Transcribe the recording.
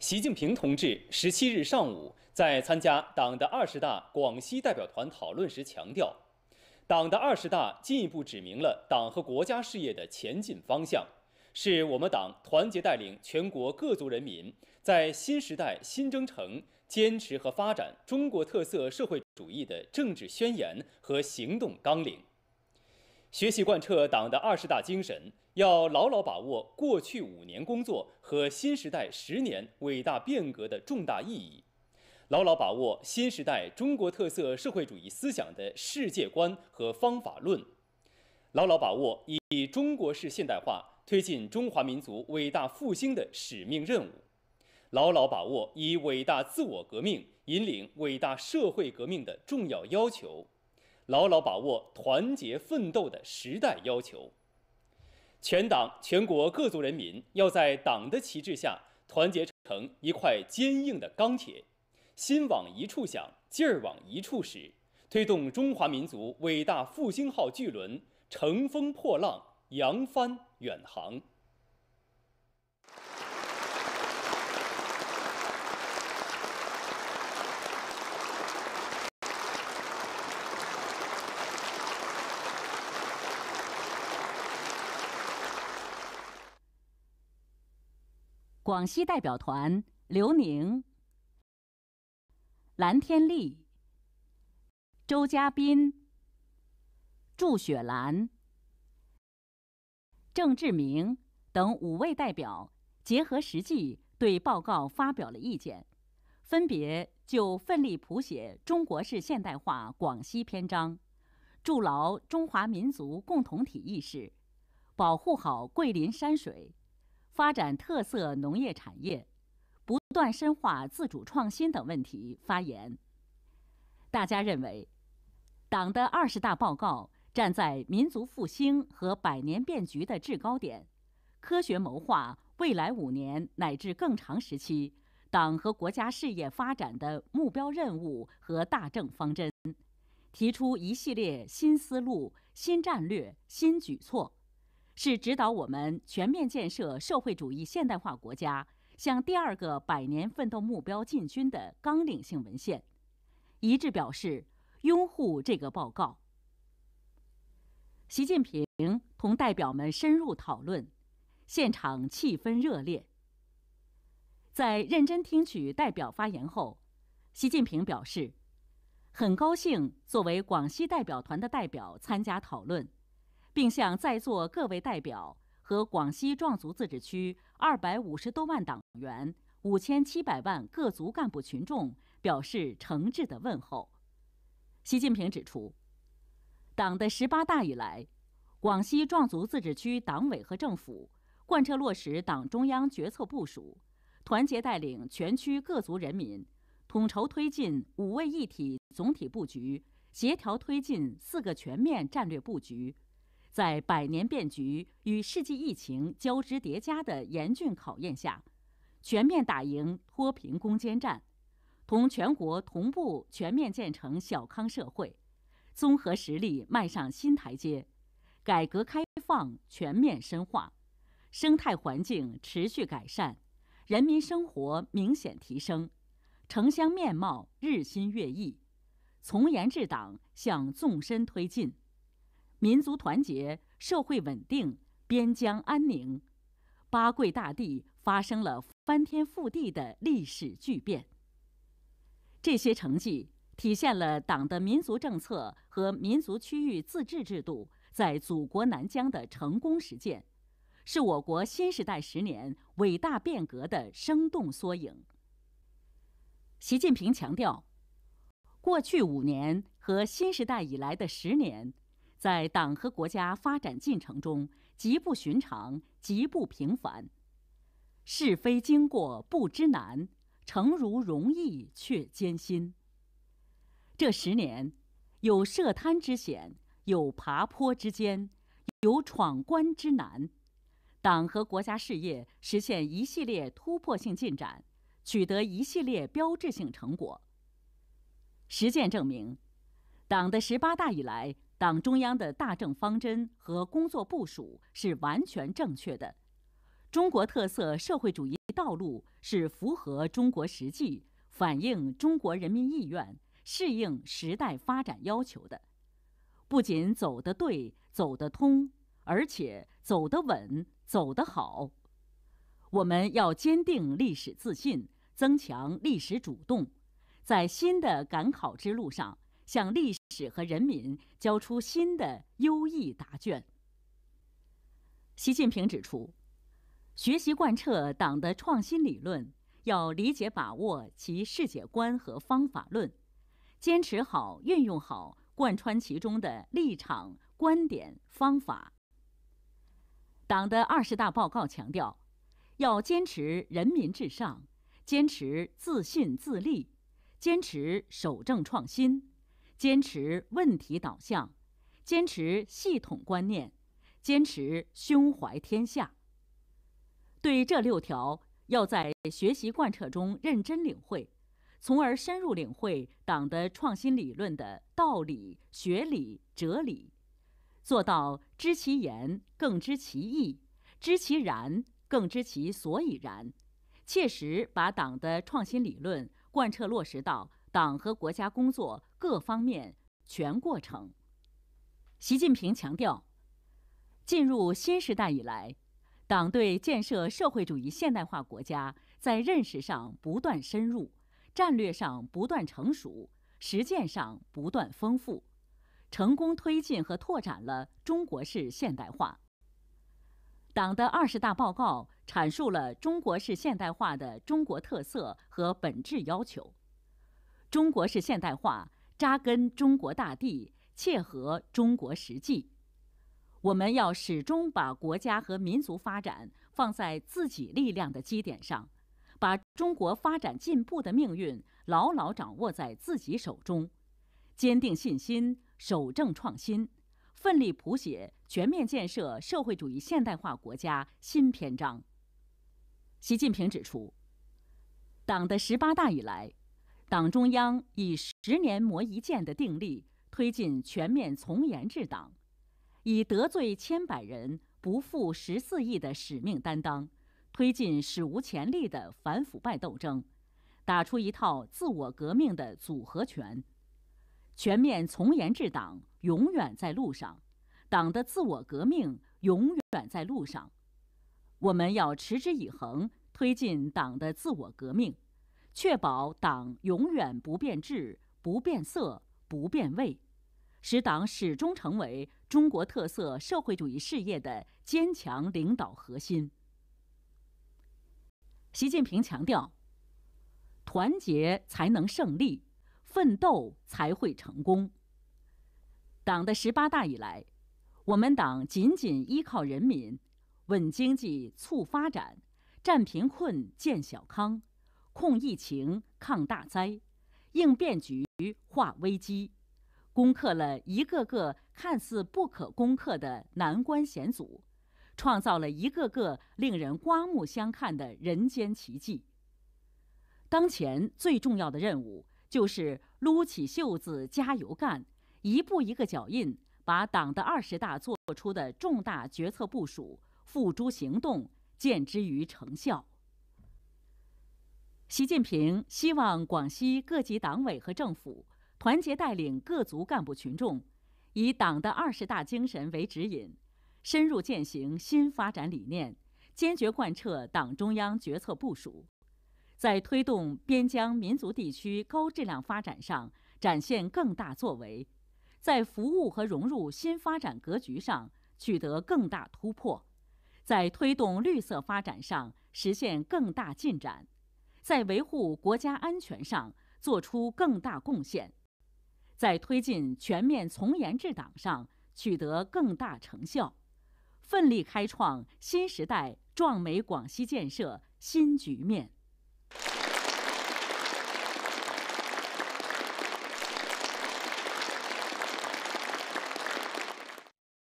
习近平同志十七日上午在参加党的二十大广西代表团讨论时强调，党的二十大进一步指明了党和国家事业的前进方向，是我们党团结带领全国各族人民在新时代新征程坚持和发展中国特色社会主义的政治宣言和行动纲领。学习贯彻党的二十大精神，要牢牢把握过去五年工作和新时代十年伟大变革的重大意义，牢牢把握新时代中国特色社会主义思想的世界观和方法论，牢牢把握以中国式现代化推进中华民族伟大复兴的使命任务，牢牢把握以伟大自我革命引领伟大社会革命的重要要求。牢牢把握团结奋斗的时代要求，全党全国各族人民要在党的旗帜下团结成一块坚硬的钢铁，心往一处想，劲儿往一处使，推动中华民族伟大复兴号巨轮乘风破浪、扬帆远航。广西代表团刘宁、蓝天丽、周嘉斌、祝雪兰、郑志明等五位代表结合实际对报告发表了意见，分别就奋力谱写中国式现代化广西篇章、筑牢中华民族共同体意识、保护好桂林山水。发展特色农业产业，不断深化自主创新等问题发言。大家认为，党的二十大报告站在民族复兴和百年变局的制高点，科学谋划未来五年乃至更长时期党和国家事业发展的目标任务和大政方针，提出一系列新思路、新战略、新举措。是指导我们全面建设社会主义现代化国家、向第二个百年奋斗目标进军的纲领性文献，一致表示拥护这个报告。习近平同代表们深入讨论，现场气氛热烈。在认真听取代表发言后，习近平表示，很高兴作为广西代表团的代表参加讨论。并向在座各位代表和广西壮族自治区二百五十多万党员、五千七百万各族干部群众表示诚挚的问候。习近平指出，党的十八大以来，广西壮族自治区党委和政府贯彻落实党中央决策部署，团结带领全区各族人民，统筹推进“五位一体”总体布局，协调推进“四个全面”战略布局。在百年变局与世纪疫情交织叠加的严峻考验下，全面打赢脱贫攻坚战，同全国同步全面建成小康社会，综合实力迈上新台阶，改革开放全面深化，生态环境持续改善，人民生活明显提升，城乡面貌日新月异，从严治党向纵深推进。民族团结、社会稳定、边疆安宁，八桂大地发生了翻天覆地的历史巨变。这些成绩体现了党的民族政策和民族区域自治制度在祖国南疆的成功实践，是我国新时代十年伟大变革的生动缩影。习近平强调，过去五年和新时代以来的十年。在党和国家发展进程中，极不寻常，极不平凡。是非经过不知难，成如容易却艰辛。这十年，有涉滩之险，有爬坡之艰，有闯关之难。党和国家事业实现一系列突破性进展，取得一系列标志性成果。实践证明，党的十八大以来。党中央的大政方针和工作部署是完全正确的，中国特色社会主义道路是符合中国实际、反映中国人民意愿、适应时代发展要求的，不仅走得对、走得通，而且走得稳、走得好。我们要坚定历史自信，增强历史主动，在新的赶考之路上向历史。史和人民交出新的优异答卷。习近平指出，学习贯彻党的创新理论，要理解把握其世界观和方法论，坚持好、运用好贯穿其中的立场观点方法。党的二十大报告强调，要坚持人民至上，坚持自信自立，坚持守正创新。坚持问题导向，坚持系统观念，坚持胸怀天下。对这六条，要在学习贯彻中认真领会，从而深入领会党的创新理论的道理、学理、哲理，做到知其言更知其意，知其然更知其所以然，切实把党的创新理论贯彻落实到。党和国家工作各方面全过程。习近平强调，进入新时代以来，党对建设社会主义现代化国家在认识上不断深入，战略上不断成熟，实践上不断丰富，成功推进和拓展了中国式现代化。党的二十大报告阐述了中国式现代化的中国特色和本质要求。中国式现代化扎根中国大地，切合中国实际。我们要始终把国家和民族发展放在自己力量的基点上，把中国发展进步的命运牢牢掌握在自己手中，坚定信心，守正创新，奋力谱写全面建设社会主义现代化国家新篇章。习近平指出，党的十八大以来。党中央以十年磨一剑的定力推进全面从严治党，以得罪千百人不负十四亿的使命担当，推进史无前例的反腐败斗争，打出一套自我革命的组合拳。全面从严治党永远在路上，党的自我革命永远在路上。我们要持之以恒推进党的自我革命。确保党永远不变质、不变色、不变味，使党始终成为中国特色社会主义事业的坚强领导核心。习近平强调：“团结才能胜利，奋斗才会成功。”党的十八大以来，我们党紧紧依靠人民，稳经济、促发展，战贫困、建小康。控疫情、抗大灾，应变局、化危机，攻克了一个个看似不可攻克的难关险阻，创造了一个个令人刮目相看的人间奇迹。当前最重要的任务就是撸起袖子加油干，一步一个脚印，把党的二十大作出的重大决策部署付诸行动，见之于成效。习近平希望广西各级党委和政府团结带领各族干部群众，以党的二十大精神为指引，深入践行新发展理念，坚决贯彻党中央决策部署，在推动边疆民族地区高质量发展上展现更大作为，在服务和融入新发展格局上取得更大突破，在推动绿色发展上实现更大进展。在维护国家安全上做出更大贡献，在推进全面从严治党上取得更大成效，奋力开创新时代壮美广西建设新局面。